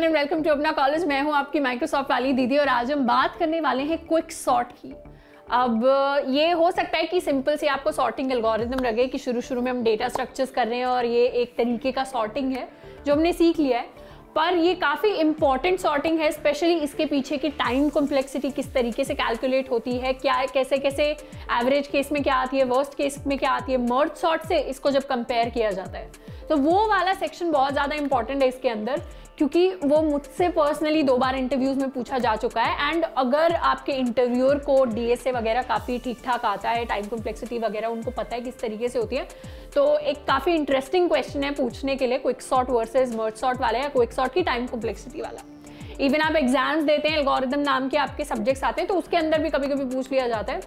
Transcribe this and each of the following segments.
Everyone and welcome to Apna college मैं हूं आपकी माइक्रोसॉफ्ट वाली दीदी और आज हम बात करने वाले हैं क्विक सॉर्ट की अब ये हो सकता है कि सिंपल से आपको सॉर्टिंग एल्गोरिथम लगे कि शुरू शुरू में हम डेटा स्ट्रक्चर्स कर रहे हैं और ये एक तरीके का सॉर्टिंग है जो हमने सीख लिया है पर ये काफ़ी इंपॉर्टेंट सॉर्टिंग है स्पेशली इसके पीछे की टाइम कॉम्प्लेक्सिटी किस तरीके से कैलकुलेट होती है क्या कैसे कैसे एवरेज केस में क्या आती है वर्स्ट केस में क्या आती है मर्ज सॉर्ट से इसको जब कंपेयर किया जाता है तो वो वाला सेक्शन बहुत ज़्यादा इंपॉर्टेंट है इसके अंदर क्योंकि वो मुझसे पर्सनली दो बार इंटरव्यूज़ में पूछा जा चुका है एंड अगर आपके इंटरव्यूअर को डीएसए वगैरह काफ़ी ठीक ठाक आता है टाइम कम्प्लेक्सिटी वगैरह उनको पता है किस तरीके से होती है तो एक काफ़ी इंटरेस्टिंग क्वेश्चन है पूछने के लिए quick sort versus merge sort वाला या क्विक सॉट की टाइम कम्प्लेक्सिटी वाला इवन आप एग्जाम्स देते हैं एल्गोरिदम नाम के आपके सब्जेक्ट्स आते हैं तो उसके अंदर भी कभी कभी पूछ लिया जाता है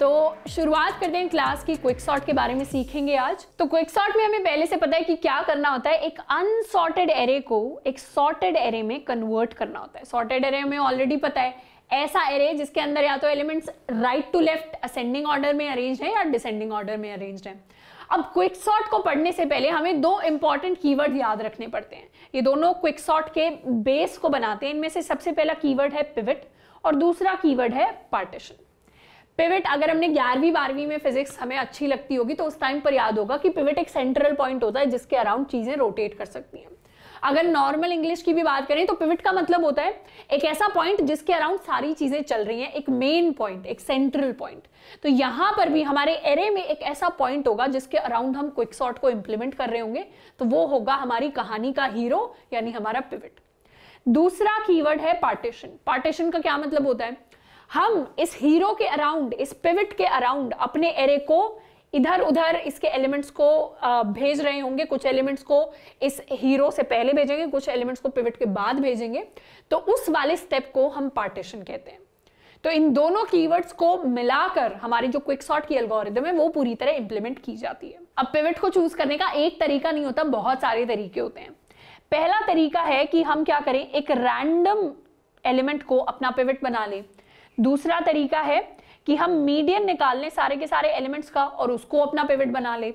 तो शुरुआत करते हैं क्लास की क्विक सॉर्ट के बारे में सीखेंगे आज तो क्विक सॉर्ट में हमें पहले से पता है कि क्या करना होता है एक अनसॉर्टेड एरे को एक सॉर्टेड एरे में कन्वर्ट करना होता है सॉर्टेड एरे हमें ऑलरेडी पता है ऐसा एरे जिसके अंदर या तो elements right to left ascending order में अरेंज है या डिसेंडिंग ऑर्डर में अरेंज है अब क्विक सॉर्ट को पढ़ने से पहले हमें दो इंपॉर्टेंट कीवर्ड याद रखने पड़ते हैं ये दोनों क्विक सॉर्ट के बेस को बनाते हैं इनमें से सबसे पहला कीवर्ड है पिवट और दूसरा कीवर्ड है पार्टीशन पिविट अगर हमने ग्यारहवीं बारहवीं में फिजिक्स हमें अच्छी लगती होगी तो उस टाइम पर याद होगा कि पिविट एक सेंट्रल पॉइंट होता है जिसके अराउंड चीजें रोटेट कर सकती हैं अगर नॉर्मल इंग्लिश की भी बात करें तो पिविट का मतलब होता है एक ऐसा पॉइंट जिसके अराउंड सारी चीजें चल रही हैं एक मेन पॉइंट एक सेंट्रल पॉइंट तो यहां पर भी हमारे एरे में एक ऐसा पॉइंट होगा जिसके अराउंड हम क्विक शॉर्ट को इंप्लीमेंट कर रहे होंगे तो वो होगा हमारी कहानी का हीरो यानी हमारा पिविट दूसरा कीवर्ड है पार्टीशन पार्टीशन का क्या मतलब होता है हम इस हीरो के अराउंड इस पिविट के अराउंड अपने एरे को इधर उधर इसके एलिमेंट्स को भेज रहे होंगे कुछ एलिमेंट्स को इस हीरो से पहले भेजेंगे कुछ एलिमेंट्स को पिविट के बाद भेजेंगे तो उस वाले स्टेप को हम पार्टीशन कहते हैं तो इन दोनों कीवर्ड्स को मिलाकर हमारी जो क्विक शॉट की एल्गोरिदम है वो पूरी तरह इंप्लीमेंट की जाती है अब पिविट को चूज करने का एक तरीका नहीं होता बहुत सारे तरीके होते हैं पहला तरीका है कि हम क्या करें एक रैंडम एलिमेंट को अपना पिविट बना लें दूसरा तरीका है कि हम मीडियन निकाल लें सारे के सारे एलिमेंट्स का और उसको अपना पिवट बना ले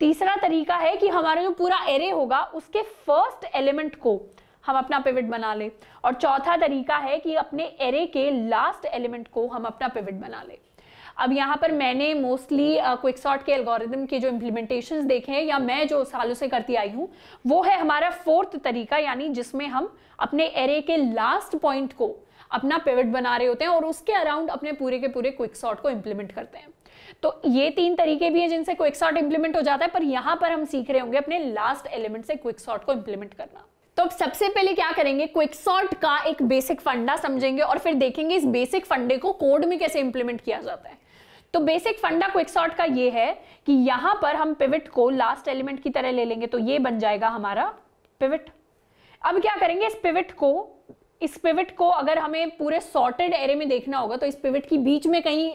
तीसरा तरीका है कि हमारा जो पूरा एरे होगा उसके फर्स्ट एलिमेंट को हम अपना पिवट बना ले और चौथा तरीका है कि अपने एरे के लास्ट एलिमेंट को हम अपना पिवट बना ले अब यहाँ पर मैंने मोस्टली क्विकसॉट के एल्गोरिदम के जो इम्प्लीमेंटेशन देखे हैं या मैं जो सालों से करती आई हूँ वो है हमारा फोर्थ तरीका यानी जिसमें हम अपने एरे के लास्ट पॉइंट को अपना पेविट बना रहे होते हैं और उसके अराउंड अपने पूरे के पूरे क्विक को इम्प्लीमेंट करते हैं तो ये तीन तरीके भी हैं जिनसे क्विक शॉट इंप्लीमेंट हो जाता है पर यहाँ पर हम सीख रहे होंगे अपने लास्ट एलिमेंट से क्विक को इम्प्लीमेंट करना तो अब सबसे पहले क्या करेंगे क्विक का एक बेसिक फंडा समझेंगे और फिर देखेंगे इस बेसिक फंडे को कोड में कैसे इंप्लीमेंट किया जाता है तो बेसिक फंडा क्विक शॉर्ट का ये है कि यहां पर हम पिविट को लास्ट एलिमेंट की तरह ले लेंगे तो ये बन जाएगा हमारा पिविट अब क्या करेंगे इस पिविट को इस पिविट को अगर हमें पूरे सॉर्टेड एरे में देखना होगा तो इस पिविट की बीच में कहीं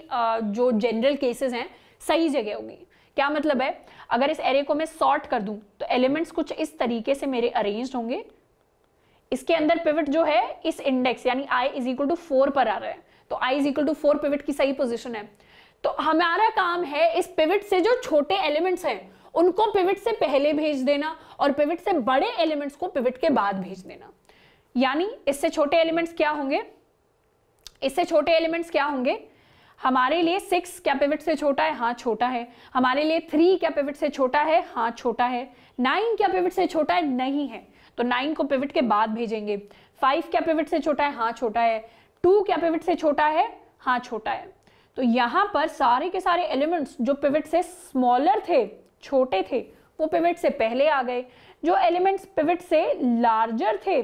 जो जनरल केसेस हैं सही जगह होगी क्या मतलब है अगर इस एरे को मैं सॉर्ट कर दूं तो एलिमेंट्स कुछ इस तरीके से मेरे अरेंज होंगे इसके अंदर पिविट जो है इस इंडेक्स यानी i is equal to four पर आ रहा है तो i is equal to four pivot की सही पोजिशन है तो हमारा काम है इस पिविट से जो छोटे एलिमेंट्स हैं उनको पिविट से पहले भेज देना और पिविट से बड़े एलिमेंट्स को पिविट के बाद भेज देना यानी इससे छोटे एलिमेंट्स क्या होंगे इससे छोटे एलिमेंट्स क्या होंगे हमारे लिए सिक्स क्या पिविट से छोटा है हाँ छोटा है हमारे लिए थ्री क्या पिविट से छोटा है हाँ छोटा है नाइन क्या पिविट से छोटा है नहीं है तो नाइन को पिविट के बाद भेजेंगे फाइव क्या पिविट से छोटा है हाँ छोटा है टू क्या पिविट से छोटा है हाँ छोटा है तो यहां पर सारे के सारे एलिमेंट्स जो पिविट से स्मॉलर थे छोटे थे वो पिविट से पहले आ गए जो एलिमेंट्स पिविट से लार्जर थे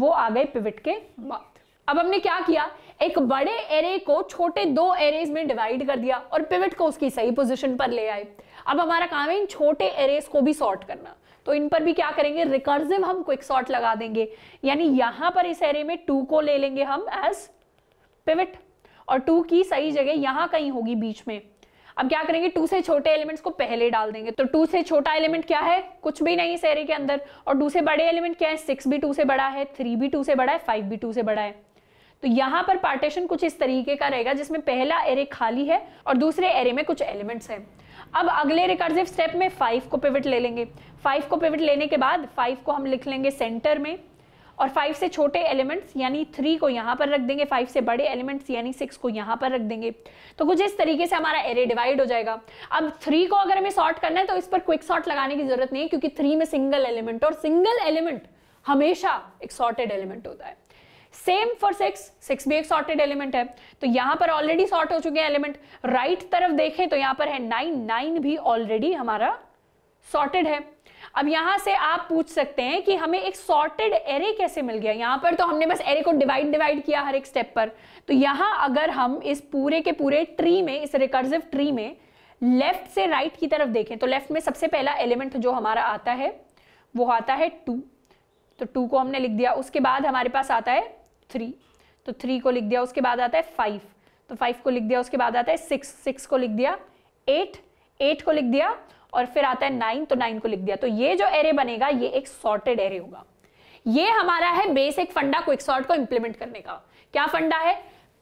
वो आ गए पिविट के बाद अब हमने क्या किया एक बड़े एरे को छोटे दो एरेज में डिवाइड कर दिया और पिविट को उसकी सही पोजीशन पर ले आए अब हमारा काम है इन छोटे एरेज को भी सॉर्ट करना तो इन पर भी क्या करेंगे रिकर्सिव हम क्विक सॉर्ट लगा देंगे यानी यहां पर इस एरे में टू को ले लेंगे हम एज पिविट और टू की सही हम्म, जगह हम्म। यहाँ कहीं होगी बीच में अब क्या करेंगे टू से छोटे एलिमेंट्स को पहले डाल देंगे तो टू से छोटा एलिमेंट क्या है कुछ भी नहीं सेरे के अंदर और टू से बड़े एलिमेंट क्या है सिक्स भी टू से बड़ा है थ्री भी टू से बड़ा है फाइव भी टू से बड़ा है तो यहां पर पार्टीशन कुछ इस तरीके का रहेगा जिसमें पहला एरे खाली है और दूसरे एरे में कुछ एलिमेंट्स हैं अब अगले रिकर्सिव स्टेप में फाइव को पिवट ले लेंगे फाइव को पिवट लेने के बाद फाइव को हम लिख लेंगे सेंटर में और फाइव से छोटे एलिमेंट्स यानी थ्री को यहाँ पर रख देंगे फाइव से बड़े एलिमेंट्स यानी सिक्स को यहाँ पर रख देंगे तो कुछ इस तरीके से हमारा एरे डिवाइड हो जाएगा अब थ्री को अगर हमें सॉर्ट करना है तो इस पर क्विक सॉर्ट लगाने की जरूरत नहीं है क्योंकि थ्री में सिंगल एलिमेंट और सिंगल एलिमेंट हमेशा एक सॉर्टेड एलिमेंट होता है सेम फॉर सिक्स सिक्स भी एक सॉर्टेड एलिमेंट है तो यहाँ पर ऑलरेडी सॉर्ट हो चुके हैं एलिमेंट राइट तरफ देखें तो यहाँ पर है नाइन नाइन भी ऑलरेडी हमारा सॉर्टेड है अब यहां से आप पूछ सकते हैं कि हमें एक सॉर्टेड एरे कैसे मिल गया यहां पर तो हमने बस एरे को डिवाइड डिवाइड किया हर एक स्टेप पर तो यहां अगर हम इस पूरे के पूरे ट्री में इस रिकर्सिव ट्री में लेफ्ट से राइट right की तरफ देखें तो लेफ्ट में सबसे पहला एलिमेंट जो हमारा आता है वो आता है टू तो टू को हमने लिख दिया उसके बाद हमारे पास आता है थ्री तो थ्री को लिख दिया उसके बाद आता है फाइव तो फाइव को लिख दिया उसके बाद आता है सिक्स सिक्स को लिख दिया एट एट को लिख दिया और फिर आता है नाइन तो नाइन को लिख दिया तो ये जो एरे बनेगा ये एक सॉर्टेड एरे होगा ये हमारा है बेस एक फंडा को एक सॉर्ट को इंप्लीमेंट करने का क्या फंडा है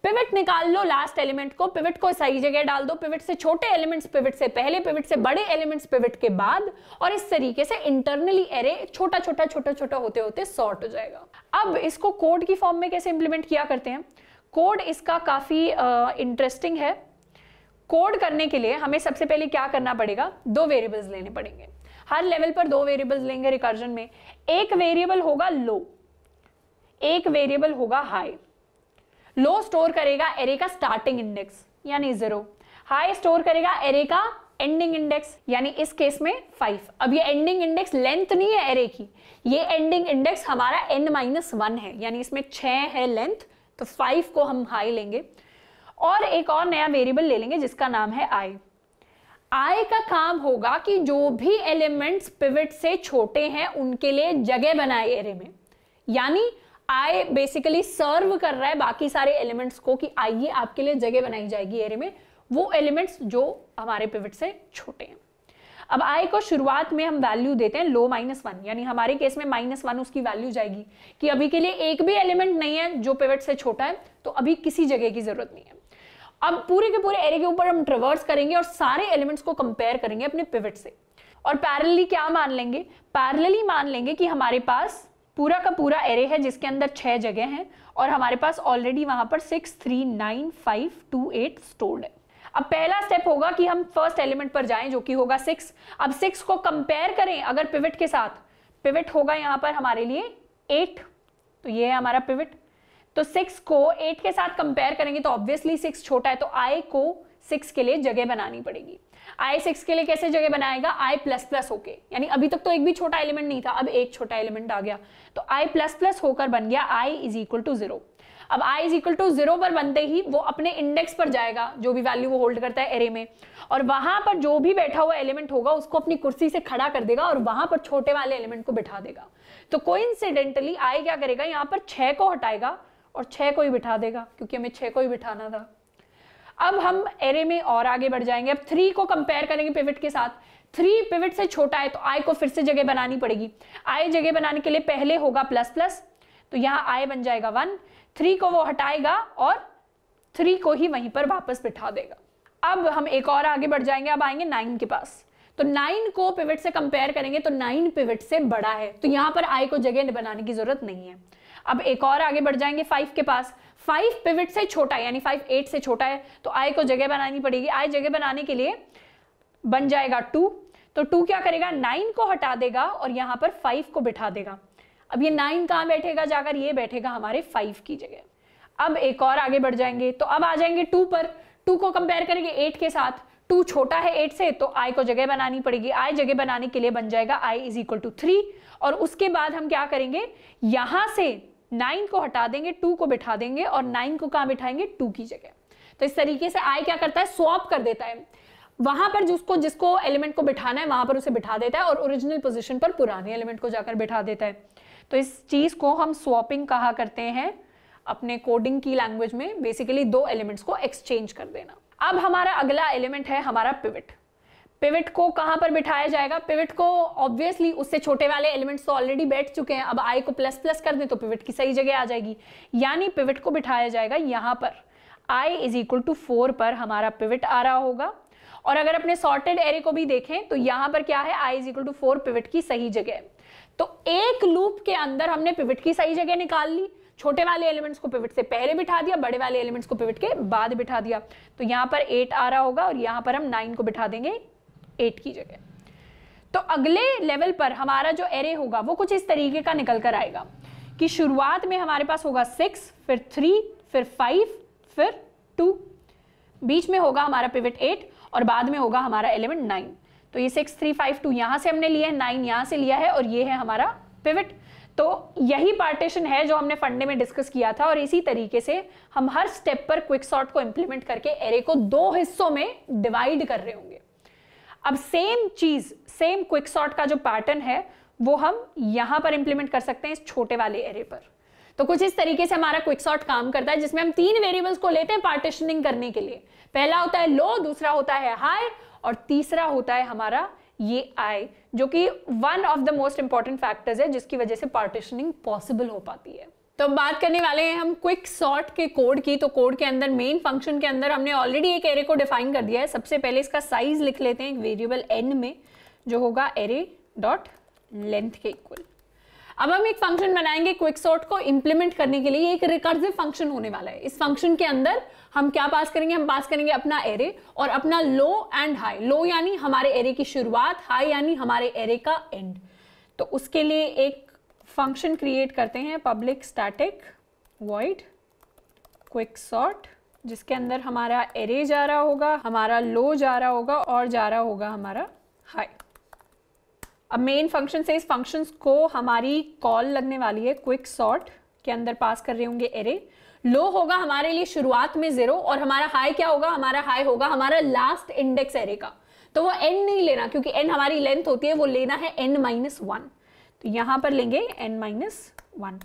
पिवट निकाल लो लास्ट एलिमेंट को पिवट को सही जगह डाल दो पिवट से छोटे एलिमेंट्स पिवट से पहले पिवट से बड़े एलिमेंट्स पिवट के बाद और इस तरीके से इंटरनली एरे छोटा छोटा छोटा छोटा होते होते सॉर्ट हो जाएगा अब इसको कोड की फॉर्म में कैसे इंप्लीमेंट किया करते हैं कोड इसका काफी इंटरेस्टिंग uh, है कोड करने के लिए हमें सबसे पहले क्या करना पड़ेगा दो वेरिएबल्स लेने पड़ेंगे हर लेवल पर दो वेरिएबल्स लेंगे रिकर्जन में एक वेरिएबल होगा लो एक वेरिएबल होगा हाई लो स्टोर करेगा एरे का स्टार्टिंग इंडेक्स यानी जीरो हाई स्टोर करेगा एरे का एंडिंग इंडेक्स यानी इस केस में फाइव अब ये एंडिंग इंडेक्स लेंथ नहीं है एरे की ये एंडिंग इंडेक्स हमारा एन माइनस वन है यानी इसमें छ है लेंथ तो फाइव को हम हाई लेंगे और एक और नया वेरिएबल ले लेंगे जिसका नाम है आई आई का काम होगा कि जो भी एलिमेंट्स पिविट से छोटे हैं उनके लिए जगह बनाए एरे में यानी आई बेसिकली सर्व कर रहा है बाकी सारे एलिमेंट्स को कि आइए आपके लिए जगह बनाई जाएगी एरे में वो एलिमेंट्स जो हमारे पिविट से छोटे हैं अब आई को शुरुआत में हम वैल्यू देते हैं लो माइनस वन यानी हमारे केस में माइनस वन उसकी वैल्यू जाएगी कि अभी के लिए एक भी एलिमेंट नहीं है जो पिवट से छोटा है तो अभी किसी जगह की जरूरत नहीं है अब पूरे के पूरे एरे के ऊपर हम ट्रवर्स करेंगे और सारे एलिमेंट्स को कंपेयर करेंगे अपने पिविट से और पैरेलली क्या मान लेंगे पैरेलली मान लेंगे कि हमारे पास पूरा का पूरा एरे है जिसके अंदर छह जगह हैं और हमारे पास ऑलरेडी वहां पर six three nine five two eight stored है अब पहला स्टेप होगा कि हम फर्स्ट एलिमेंट पर जाएं जो कि होगा सिक्स अब सिक्स को कंपेयर करें अगर पिविट के साथ पिविट होगा यहाँ पर हमारे लिए एट तो ये है हमारा पिविट तो सिक्स को एट के साथ कंपेयर करेंगे तो ऑब्वियसली सिक्स छोटा है तो आई को सिक्स के लिए जगह बनानी पड़ेगी आई सिक्स के लिए कैसे जगह बनाएगा आई प्लस प्लस होके यानी अभी तक तो एक भी छोटा एलिमेंट नहीं था अब एक छोटा एलिमेंट आ गया तो आई प्लस प्लस होकर बन गया i is equal to zero अब i is equal to zero पर बनते ही वो अपने इंडेक्स पर जाएगा जो भी वैल्यू वो होल्ड करता है एरे में और वहां पर जो भी बैठा हुआ एलिमेंट होगा उसको अपनी कुर्सी से खड़ा कर देगा और वहां पर छोटे वाले एलिमेंट को बिठा देगा तो कोइंसिडेंटली i क्या करेगा यहाँ पर छह को हटाएगा और छः को ही बिठा देगा क्योंकि हमें छः को ही बिठाना था अब हम एरे में और आगे बढ़ जाएंगे अब थ्री को कंपेयर करेंगे पिविट के साथ थ्री पिविट से छोटा है तो आई को फिर से जगह बनानी पड़ेगी आई जगह बनाने के लिए पहले होगा प्लस प्लस तो यहाँ आई बन जाएगा वन थ्री को वो हटाएगा और थ्री को ही वहीं पर वापस बिठा देगा अब हम एक और आगे बढ़ जाएंगे अब आएंगे नाइन के पास तो नाइन को पिविट से कंपेयर करेंगे तो नाइन पिविट से बड़ा है तो यहाँ पर आई को जगह बनाने की जरूरत नहीं है अब एक और आगे बढ़ जाएंगे फाइव के पास फाइव पिविट से छोटा यानी फाइव एट से छोटा है तो आई को जगह बनानी पड़ेगी आई जगह बनाने के लिए बन जाएगा टू तो टू क्या करेगा नाइन को हटा देगा और यहां पर फाइव को बिठा देगा अब ये नाइन कहां बैठेगा जाकर ये बैठेगा हमारे फाइव की जगह अब एक और आगे बढ़ जाएंगे तो अब आ जाएंगे टू पर टू को कंपेयर करेंगे एट के साथ टू छोटा है एट से तो आई को जगह बनानी पड़ेगी आई जगह बनाने के लिए बन जाएगा i is equal to three और उसके बाद हम क्या करेंगे यहां से नाइन को हटा देंगे टू को बिठा देंगे और नाइन को कहा बिठाएंगे टू की जगह तो इस तरीके से आई क्या करता है स्वॉप कर देता है वहां पर जिसको जिसको एलिमेंट को बिठाना है वहां पर उसे बिठा देता है और ओरिजिनल पोजिशन पर पुराने एलिमेंट को जाकर बिठा देता है तो इस चीज को हम स्वॉपिंग कहा करते हैं अपने कोडिंग की लैंग्वेज में बेसिकली दो एलिमेंट्स को एक्सचेंज कर देना अब हमारा अगला एलिमेंट है हमारा पिविट पिविट को कहाँ पर बिठाया जाएगा पिविट को ऑब्वियसली उससे छोटे वाले एलिमेंट्स तो ऑलरेडी बैठ चुके हैं अब आई को प्लस प्लस कर दें तो पिविट की सही जगह आ जाएगी यानी पिविट को बिठाया जाएगा यहाँ पर i is equal to four पर हमारा पिविट आ रहा होगा और अगर अपने सॉर्टेड एरे को भी देखें तो यहाँ पर क्या है i is equal to four pivot की सही जगह तो एक लूप के अंदर हमने पिविट की सही जगह निकाल ली छोटे वाले एलिमेंट्स को पिविट से पहले बिठा दिया बड़े वाले एलिमेंट्स को पिविट के बाद बिठा दिया तो यहाँ पर एट आ रहा होगा और यहाँ पर हम नाइन को बिठा देंगे एट की जगह तो अगले लेवल पर हमारा जो एरे होगा वो कुछ इस तरीके का निकल कर आएगा कि शुरुआत में हमारे पास होगा सिक्स फिर थ्री फिर फाइव फिर टू बीच में होगा हमारा पिवट एट और बाद में होगा हमारा एलिमेंट नाइन तो ये सिक्स थ्री फाइव टू यहाँ से हमने लिया है नाइन यहाँ से लिया है और ये है हमारा पिवट तो यही पार्टीशन है जो हमने फंडे में डिस्कस किया था और इसी तरीके से हम हर स्टेप पर क्विक शॉर्ट को इम्प्लीमेंट करके एरे को दो हिस्सों में डिवाइड कर रहे होंगे अब सेम चीज सेम क्विक सॉर्ट का जो पैटर्न है वो हम यहां पर इंप्लीमेंट कर सकते हैं इस छोटे वाले एरे पर तो कुछ इस तरीके से हमारा क्विक सॉर्ट काम करता है जिसमें हम तीन वेरिएबल्स को लेते हैं पार्टिशनिंग करने के लिए पहला होता है लो दूसरा होता है हाई और तीसरा होता है हमारा ये आई जो कि one of the most important factors है जिसकी वजह से पार्टिशनिंग पॉसिबल हो पाती है तो अब बात करने वाले हैं हम क्विक सॉर्ट के कोड की तो कोड के अंदर मेन फंक्शन के अंदर हमने ऑलरेडी एक एरे को डिफाइन कर दिया है सबसे पहले इसका साइज लिख लेते हैं एक वेरिएबल एन में जो होगा एरे डॉट लेंथ के इक्वल अब हम एक फंक्शन बनाएंगे क्विक सॉर्ट को इम्प्लीमेंट करने के लिए एक रिकर्सिव फंक्शन होने वाला है इस फंक्शन के अंदर हम क्या पास करेंगे हम पास करेंगे अपना एरे और अपना लो एंड हाई लो यानी हमारे एरे की शुरुआत हाई यानी हमारे एरे का एंड तो उसके लिए एक फंक्शन क्रिएट करते हैं public static void quick sort जिसके अंदर हमारा एरे जा रहा होगा हमारा लो जा रहा होगा और जा रहा होगा हमारा हाई अब मेन फंक्शन से इस फंक्शन को हमारी कॉल लगने वाली है क्विक सॉर्ट के अंदर पास कर रहे होंगे एरे लो होगा हमारे लिए शुरुआत में जीरो और हमारा हाई क्या होगा हमारा हाई होगा हमारा लास्ट इंडेक्स एरे का तो वो एन नहीं लेना क्योंकि एन हमारी लेंथ होती है वो लेना है एन माइनस वन तो यहां पर लेंगे एन माइनस वन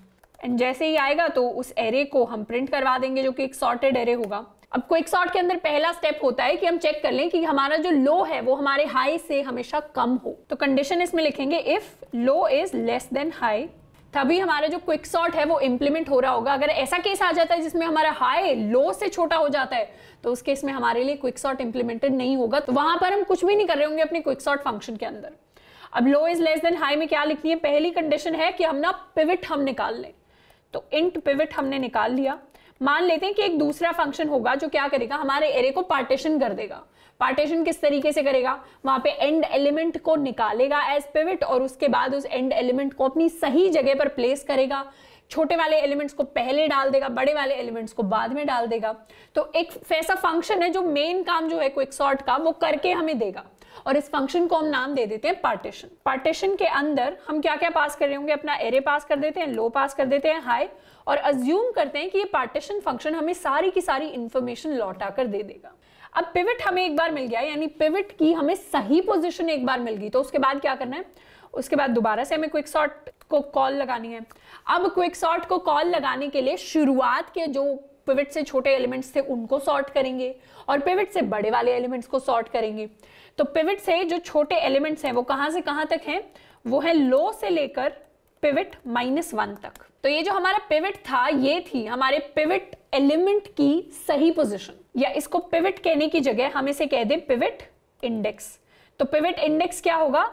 एंड जैसे ही आएगा तो उस एरे को हम प्रिंट करवा देंगे जो कि एक सॉर्टेड एरे होगा अब क्विक सॉर्ट के अंदर पहला स्टेप होता है कि हम चेक कर लें कि हमारा जो लो है वो हमारे हाई से हमेशा कम हो तो कंडीशन इसमें लिखेंगे if low is less than high तभी हमारा जो क्विक सॉर्ट है वो इम्प्लीमेंट हो रहा होगा अगर ऐसा केस आ जाता है जिसमें हमारा हाई लो से छोटा हो जाता है तो उस केस में हमारे लिए क्विक सॉर्ट इम्प्लीमेंटेड नहीं होगा तो वहां पर हम कुछ भी नहीं कर रहे होंगे अपने क्विक सॉर्ट फंक्शन के अंदर अब low is less than high में क्या लिखनी है पहली कंडीशन है कि हम ना पिविट हम निकाल लें तो इंट पिविट हमने निकाल लिया मान लेते हैं कि एक दूसरा फंक्शन होगा जो क्या करेगा हमारे एरे को पार्टीशन कर देगा पार्टीशन किस तरीके से करेगा वहां पे एंड एलिमेंट को निकालेगा एज पिविट और उसके बाद उस एंड एलिमेंट को अपनी सही जगह पर प्लेस करेगा छोटे वाले एलिमेंट्स को पहले डाल देगा बड़े वाले एलिमेंट्स को बाद में डाल देगा तो एक ऐसा फंक्शन है जो मेन काम जो है क्विक सॉर्ट का वो करके हमें देगा और इस फंक्शन को हम नाम दे देते हैं पार्टीशन पार्टीशन के अंदर हम क्या क्या पास कर रहे होंगे अपना एरे पास कर देते हैं लो पास कर देते हैं हाई और अज्यूम करते हैं कि ये पार्टीशन फंक्शन हमें सारी की सारी इंफॉर्मेशन लौटा कर दे देगा अब पिविट हमें एक बार मिल गया यानी पिविट की हमें सही पोजिशन एक बार मिल गई तो उसके बाद क्या करना है उसके बाद दोबारा से हमें क्विक शॉर्ट को कॉल लगानी है अब क्विक शॉर्ट को कॉल लगाने के लिए शुरुआत के जो पिविट से छोटे एलिमेंट्स थे उनको सॉर्ट करेंगे और पिविट से बड़े वाले एलिमेंट्स को सॉर्ट करेंगे तो पिविट से जो छोटे एलिमेंट्स हैं वो कहाँ से कहाँ तक हैं वो है लो से लेकर पिविट माइनस वन तक तो ये जो हमारा पिविट था ये थी हमारे पिविट एलिमेंट की सही पोजिशन या इसको पिविट कहने की जगह हम इसे कह दें पिविट इंडेक्स तो पिविट इंडेक्स क्या होगा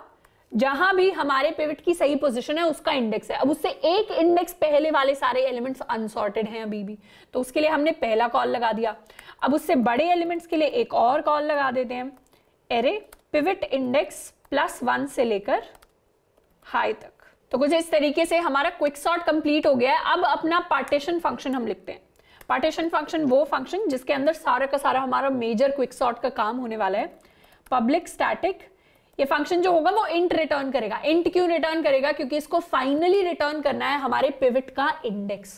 जहां भी हमारे पिविट की सही पोजिशन है उसका इंडेक्स है अब उससे एक इंडेक्स पहले वाले सारे एलिमेंट्स अनसॉर्टेड हैं अभी भी तो उसके लिए हमने पहला कॉल लगा दिया अब उससे बड़े एलिमेंट्स के लिए एक और कॉल लगा देते हैं array pivot index plus one से लेकर हाई तक तो कुछ इस तरीके से हमारा क्विक सॉर्ट कंप्लीट हो गया है अब अपना पार्टीशन फंक्शन हम लिखते हैं पार्टीशन फंक्शन वो फंक्शन जिसके अंदर सारा का सारा हमारा मेजर क्विक सॉर्ट का काम होने वाला है पब्लिक स्टैटिक ये फंक्शन जो होगा वो इंट रिटर्न करेगा इंट क्यों रिटर्न करेगा क्योंकि इसको फाइनली रिटर्न करना है हमारे पिविट का इंडेक्स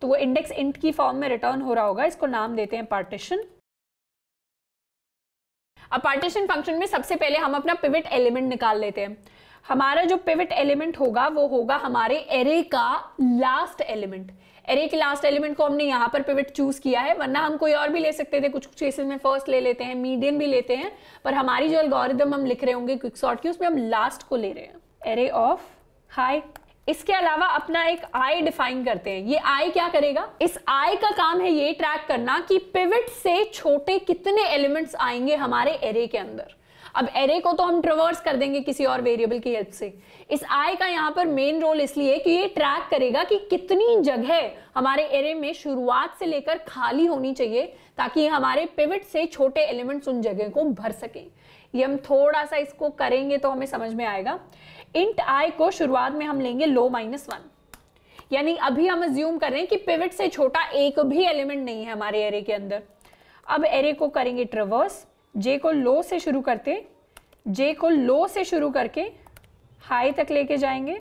तो वो इंडेक्स इंट की फॉर्म में रिटर्न हो रहा होगा इसको नाम देते हैं पार्टीशन अब पार्टीशन फंक्शन में सबसे पहले हम अपना पिविट एलिमेंट निकाल लेते हैं हमारा जो पिविट एलिमेंट होगा वो होगा हमारे एरे का लास्ट एलिमेंट एरे के लास्ट एलिमेंट को हमने यहाँ पर पिविट चूज किया है वरना हम कोई और भी ले सकते थे कुछ कुछ केसेस में फर्स्ट ले लेते हैं मीडियम भी लेते हैं पर हमारी जो अलगोरिदम हम लिख रहे होंगे क्विक सॉर्ट की उसमें हम लास्ट को ले रहे हैं एरे ऑफ हाई इसके अलावा अपना एक आई डिफाइन करते हैं ये आई क्या करेगा इस आई का काम है ये ट्रैक करना कि पिविट से छोटे कितने एलिमेंट्स आएंगे हमारे एरे के अंदर अब एरे को तो हम ट्रवर्स कर देंगे किसी और वेरिएबल की हेल्प से इस आई का यहाँ पर मेन रोल इसलिए कि ये ट्रैक करेगा कि कितनी जगह हमारे एरे में शुरुआत से लेकर खाली होनी चाहिए ताकि हमारे पिविट से छोटे एलिमेंट्स उन जगह को भर सके ये हम थोड़ा सा इसको करेंगे तो हमें समझ में आएगा इंट आई को शुरुआत में हम लेंगे लो माइनस वन यानी अभी हम ज्यूम कर रहे हैं कि पिविट से छोटा एक भी एलिमेंट नहीं है हमारे एरे के अंदर अब एरे को करेंगे ट्रवर्स जे को लो से शुरू करते जे को लो से शुरू करके हाई तक लेके जाएंगे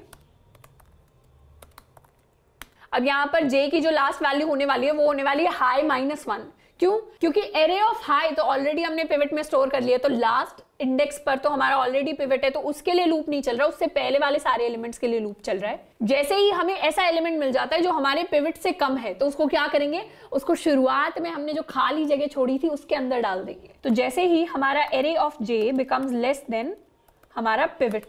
अब यहां पर जे की जो लास्ट वैल्यू होने वाली है वो होने वाली है हाई माइनस वन क्यों क्योंकि एरे ऑफ हाई तो ऑलरेडी हमने पिवट में स्टोर कर लिया तो लास्ट इंडेक्स पर तो हमारा ऑलरेडी पिवट है तो उसके लिए लूप नहीं चल रहा उससे पहले वाले सारे एलिमेंट्स के लिए लूप चल रहा है जैसे ही हमें ऐसा एलिमेंट मिल जाता है जो हमारे पिवट से कम है तो उसको क्या करेंगे उसको शुरुआत में हमने जो खाली जगह छोड़ी थी उसके अंदर डाल देंगे तो जैसे ही हमारा array of j becomes less than हमारा पिवट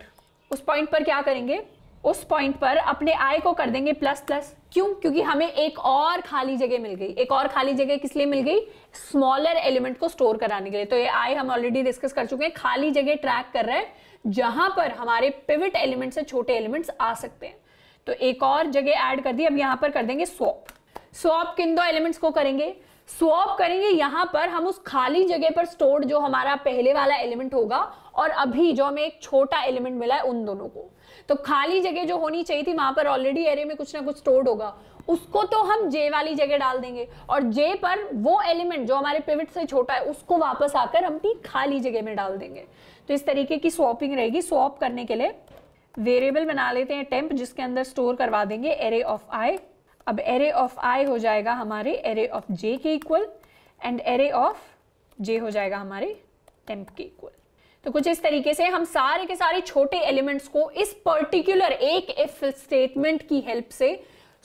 उस पॉइंट पर क्या करेंगे उस पॉइंट पर अपने आय को कर देंगे प्लस प्लस क्यों क्योंकि हमें एक और खाली जगह मिल गई एक और खाली जगह किस लिए मिल गई स्मॉलर एलिमेंट को स्टोर कराने के लिए तो ये आय हम ऑलरेडी डिस्कस कर चुके हैं खाली जगह ट्रैक कर रहे हैं जहां पर हमारे पिविट एलिमेंट से छोटे एलिमेंट्स आ सकते हैं तो एक और जगह ऐड कर दी अब यहां पर कर देंगे स्वॉप स्वॉप किन दो एलिमेंट्स को करेंगे स्वॉप करेंगे यहां पर हम उस खाली जगह पर स्टोर जो हमारा पहले वाला एलिमेंट होगा और अभी जो हमें एक छोटा एलिमेंट मिला है उन दोनों को तो खाली जगह जो होनी चाहिए थी वहां पर ऑलरेडी एरे में कुछ ना कुछ स्टोर्ड होगा उसको तो हम जे वाली जगह डाल देंगे और जे पर वो एलिमेंट जो हमारे पिविट से छोटा है उसको वापस आकर हम अपनी खाली जगह में डाल देंगे तो इस तरीके की स्वॉपिंग रहेगी स्वॉप करने के लिए वेरिएबल बना लेते हैं टेम्प जिसके अंदर स्टोर करवा देंगे एरे ऑफ आई अब एरे ऑफ आई हो जाएगा हमारे एरे ऑफ जे के equal and array of j हो जाएगा हमारे टेम्प के इक्वल तो कुछ इस तरीके से हम सारे के सारे छोटे एलिमेंट्स को इस पर्टिकुलर एक इफ स्टेटमेंट की हेल्प से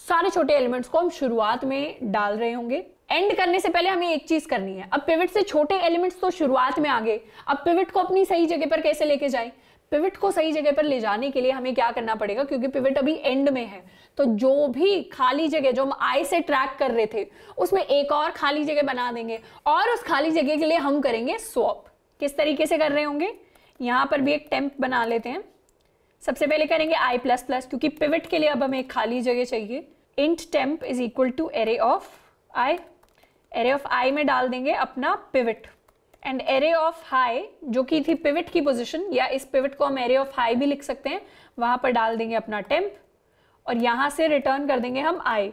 सारे छोटे एलिमेंट्स को हम शुरुआत में डाल रहे होंगे एंड करने से पहले हमें एक चीज करनी है अब पिविट से छोटे एलिमेंट्स तो शुरुआत में आ गए अब पिविट को अपनी सही जगह पर कैसे लेके जाए पिविट को सही जगह पर ले जाने के लिए हमें क्या करना पड़ेगा क्योंकि पिविट अभी एंड में है तो जो भी खाली जगह जो हम आई से ट्रैक कर रहे थे उसमें एक और खाली जगह बना देंगे और उस खाली जगह के लिए हम करेंगे स्वॉप किस तरीके से कर रहे होंगे यहाँ पर भी एक टेम्प बना लेते हैं सबसे पहले करेंगे i++ प्लस प्लस क्योंकि पिवट के लिए अब हमें खाली जगह चाहिए int temp is equal to array of i array of i में डाल देंगे अपना pivot and array of high जो कि थी पिवट की पोजिशन या इस पिवट को हम एरे ऑफ हाई भी लिख सकते हैं वहाँ पर डाल देंगे अपना टेम्प और यहाँ से रिटर्न कर देंगे हम आई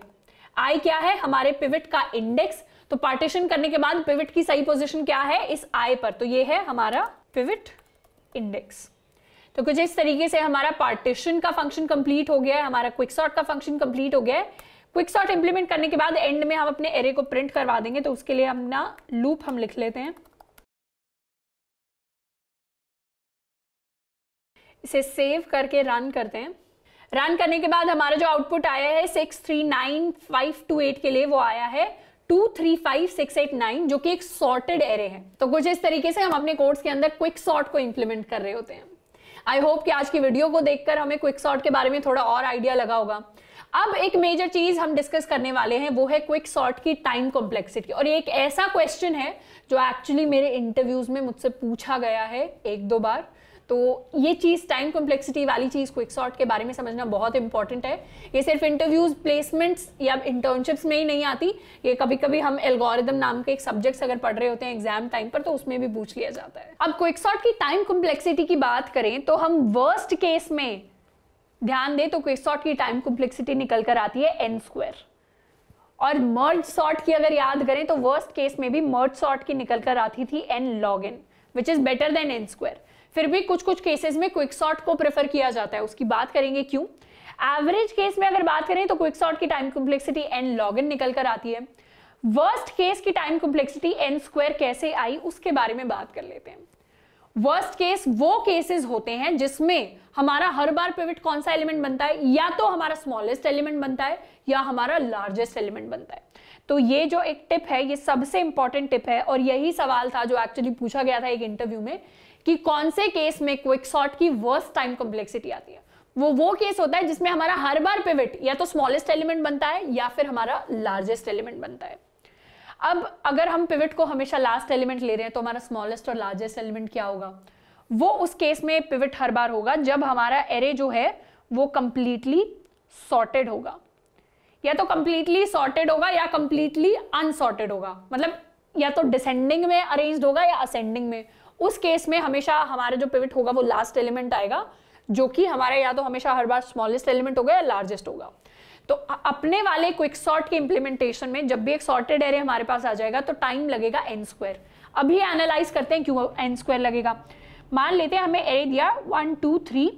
आई क्या है हमारे पिवट का इंडेक्स तो पार्टीशन करने के बाद पिविट की सही पोजिशन क्या है इस आई पर तो ये है हमारा पिविट इंडेक्स तो कुछ इस तरीके से हमारा पार्टीशन का फंक्शन कंप्लीट हो गया है हमारा क्विक सॉर्ट का फंक्शन कंप्लीट हो गया है क्विक सॉर्ट इंप्लीमेंट करने के बाद एंड में हम अपने एरे को प्रिंट करवा देंगे तो उसके लिए हम ना लूप हम लिख लेते हैं इसे सेव करके रन करते हैं रन करने के बाद हमारा जो आउटपुट आया है six three nine five two eight के लिए वो आया है two three five six eight nine जो कि एक सॉर्टेड एरे है तो कुछ इस तरीके से हम अपने कोर्स के अंदर क्विक सॉर्ट को इंप्लीमेंट कर रहे होते हैं आई होप कि आज की वीडियो को देखकर हमें क्विक सॉर्ट के बारे में थोड़ा और आइडिया लगा होगा अब एक मेजर चीज हम डिस्कस करने वाले हैं वो है क्विक सॉर्ट की टाइम कॉम्प्लेक्सिटी और ये एक ऐसा क्वेश्चन है जो एक्चुअली मेरे इंटरव्यूज में मुझसे पूछा गया है एक दो बार तो ये चीज़ टाइम कॉम्प्लेक्सिटी वाली चीज़ क्विक सॉर्ट के बारे में समझना बहुत इंपॉर्टेंट है ये सिर्फ इंटरव्यूज़ प्लेसमेंट्स या इंटर्नशिप्स में ही नहीं आती ये कभी कभी हम एल्गोरिदम नाम के एक सब्जेक्ट्स अगर पढ़ रहे होते हैं एग्जाम टाइम पर तो उसमें भी पूछ लिया जाता है अब क्विक सॉर्ट की टाइम कॉम्प्लेक्सिटी की बात करें तो हम वर्स्ट केस में ध्यान दें तो क्विक सॉर्ट की टाइम कॉम्प्लेक्सिटी निकल कर आती है एन स्क्वायर और मर्ज सॉर्ट की अगर याद करें तो वर्स्ट केस में भी मर्ज सॉर्ट की निकल कर आती थी n log n which is better than n square फिर भी कुछ कुछ केसेस में क्विक शॉट को प्रेफर किया जाता है उसकी बात करेंगे क्यों एवरेज केस में अगर बात करें तो क्विक शॉट की time complexity n log n निकल कर आती है वर्स्ट केस की टाइम कॉम्प्लेक्सिटी एन स्क्वायर कैसे आई उसके बारे में बात कर लेते हैं वर्स्ट केस वो केसेस होते हैं जिसमें हमारा हर बार पिविट कौन सा एलिमेंट बनता है या तो हमारा स्मॉलेस्ट एलिमेंट बनता है या हमारा लार्जेस्ट एलिमेंट बनता है तो ये जो एक टिप है ये सबसे इंपॉर्टेंट टिप है और यही सवाल था जो एक्चुअली पूछा गया था एक इंटरव्यू में कि कौन से केस में क्विक सॉर्ट की वर्स्ट टाइम कॉम्प्लेक्सिटी आती है वो वो केस होता है जिसमें हमारा हर बार पिविट या तो स्मॉलेस्ट एलिमेंट बनता है या फिर हमारा लार्जेस्ट एलिमेंट बनता है अब अगर हम पिविट को हमेशा लास्ट एलिमेंट ले रहे हैं तो हमारा स्मॉलेस्ट और लार्जेस्ट एलिमेंट क्या होगा वो उस केस में पिविट हर बार होगा जब हमारा एरे जो है वो कंप्लीटली सॉर्टेड होगा या तो कंप्लीटली सॉर्टेड होगा या कंप्लीटली अनसॉर्टेड होगा मतलब या तो डिसेंडिंग में अरेंज होगा या असेंडिंग में उस केस में हमेशा हमारा जो पिविट होगा वो लास्ट एलिमेंट आएगा जो कि हमारा या तो हमेशा हर बार स्मॉलेस्ट एलिमेंट होगा या लार्जेस्ट होगा तो अपने वाले क्विक सॉर्ट के इंप्लीमेंटेशन में जब भी एक सॉर्टेड एरे हमारे पास आ जाएगा तो टाइम लगेगा एन स्क्वायर अभी एनालाइज करते हैं क्यों एन स्क्वायर लगेगा मान लेते हैं हमें एरे दिया वन टू थ्री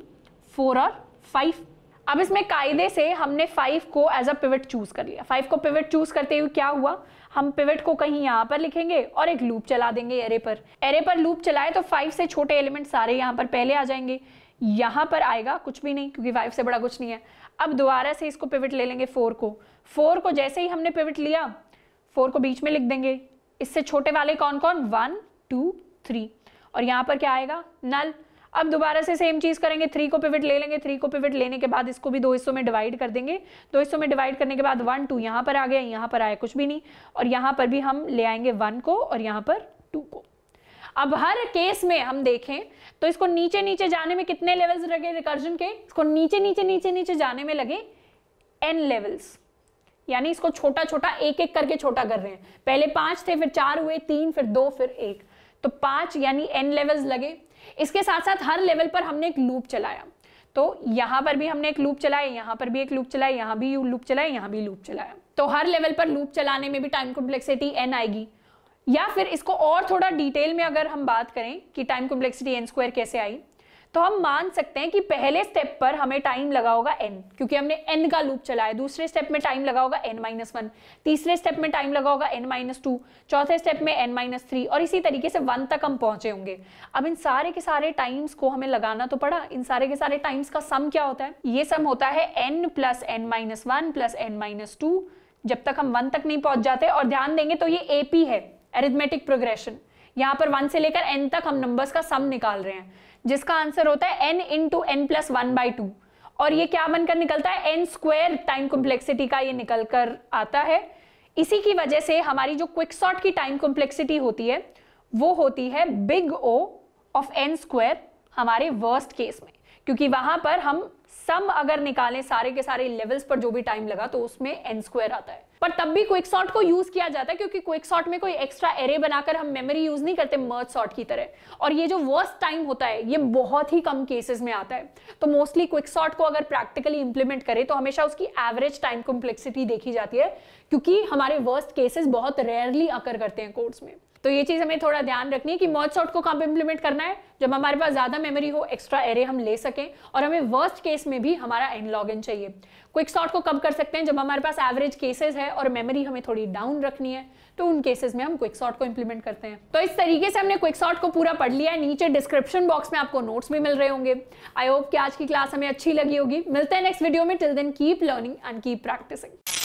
फोर और फाइव अब इसमें कायदे से हमने फाइव को एज अ पिवट चूज कर लिया फाइव को पिवट चूज करते हुए क्या हुआ हम पिवट को कहीं यहाँ पर लिखेंगे और एक लूप चला देंगे एरे पर एरे पर लूप चलाए तो फाइव से छोटे एलिमेंट सारे यहाँ पर पहले आ जाएंगे यहाँ पर आएगा कुछ भी नहीं क्योंकि फाइव से बड़ा कुछ नहीं है अब दोबारा से इसको पिवट ले लेंगे फोर को फोर को जैसे ही हमने पिवट लिया फोर को बीच में लिख देंगे इससे छोटे वाले कौन कौन वन टू थ्री और यहाँ पर क्या आएगा नल अब दोबारा से सेम चीज़ करेंगे थ्री को पिविट ले लेंगे थ्री को पिविट लेने के बाद इसको भी दो हिस्सों में डिवाइड कर देंगे दो हिस्सों में डिवाइड करने के बाद वन टू यहां पर आ गया यहां पर आया कुछ भी नहीं और यहां पर भी हम ले आएंगे वन को और यहां पर टू को अब हर केस में हम देखें तो इसको नीचे नीचे जाने में कितने लेवल्स लगे रिकर्जन के इसको नीचे नीचे नीचे नीचे जाने में लगे एन लेवल्स यानी इसको छोटा छोटा एक एक करके छोटा कर रहे हैं पहले पांच थे फिर चार हुए तीन फिर दो फिर एक तो पांच यानी एन लेवल्स लगे इसके साथ साथ हर लेवल पर हमने एक लूप चलाया तो यहां पर भी हमने एक लूप चलाया यहां पर भी एक लूप चलाया यहां भी लूप चलाया यहां भी लूप चलाया तो हर लेवल पर लूप चलाने में भी टाइम कॉम्प्लेक्सिटी एन आएगी या फिर इसको और थोड़ा डिटेल में अगर हम बात करें कि टाइम कॉम्प्लेक्सिटी एन स्क्वायर कैसे आई तो हम मान सकते हैं कि पहले स्टेप पर हमें टाइम लगा होगा एन क्योंकि हमने एन का लूप चलाया दूसरे स्टेप में टाइम लगा होगा एन माइनस वन तीसरे स्टेप में टाइम लगा होगा एन माइनस टू चौथे स्टेप में एन माइनस थ्री और इसी तरीके से वन तक हम पहुंचे होंगे अब इन सारे के सारे टाइम्स को हमें लगाना तो पड़ा इन सारे के सारे टाइम्स का सम क्या होता है ये सम होता है n plus n minus one plus n minus two जब तक हम वन तक नहीं पहुंच जाते और ध्यान देंगे तो ये एपी है एरिथमेटिक प्रोग्रेशन यहाँ पर वन से लेकर एन तक हम नंबर्स का सम निकाल रहे हैं जिसका आंसर होता है n into n plus one by two और ये क्या बनकर निकलता है एन स्क्वायर टाइम कॉम्प्लेक्सिटी का ये निकल कर आता है इसी की वजह से हमारी जो क्विक सॉट की टाइम कॉम्प्लेक्सिटी होती है वो होती है big O of n square हमारे वर्स्ट केस में क्योंकि वहां पर हम सम अगर निकालें सारे के सारे लेवल्स पर जो भी टाइम लगा तो उसमें एन स्क्वायर आता है पर तब भी क्विक सॉर्ट को यूज किया जाता है क्योंकि क्विक सॉर्ट में कोई एक्स्ट्रा एरे बनाकर हम मेमोरी यूज नहीं करते मर्ज सॉर्ट की तरह और ये जो वर्स्ट टाइम होता है ये बहुत ही कम केसेस में आता है तो मोस्टली क्विक सॉर्ट को अगर प्रैक्टिकली इंप्लीमेंट करें तो हमेशा उसकी एवरेज टाइम कॉम्प्लेक्सिटी देखी जाती है क्योंकि हमारे वर्स्ट केसेस बहुत रेयरली अकर करते हैं कोर्ट्स में तो ये चीज़ हमें थोड़ा ध्यान रखनी है कि मॉड शॉट को कब इम्प्लीमेंट करना है जब हमारे पास ज़्यादा मेमोरी हो एक्स्ट्रा एरे हम ले सकें और हमें वर्स्ट केस में भी हमारा एंड लॉग इन चाहिए क्विक शॉट को कब कर सकते हैं जब हमारे पास एवरेज केसेस है और मेमोरी हमें थोड़ी डाउन रखनी है तो उन केसेस में हम क्विक शॉट को इंप्लीमेंट करते हैं तो इस तरीके से हमने क्विक शॉट को पूरा पढ़ लिया है नीचे डिस्क्रिप्शन बॉक्स में आपको नोट्स भी मिल रहे होंगे आई होप कि आज की क्लास हमें अच्छी लगी होगी मिलते हैं नेक्स्ट वीडियो में till then keep learning and keep practising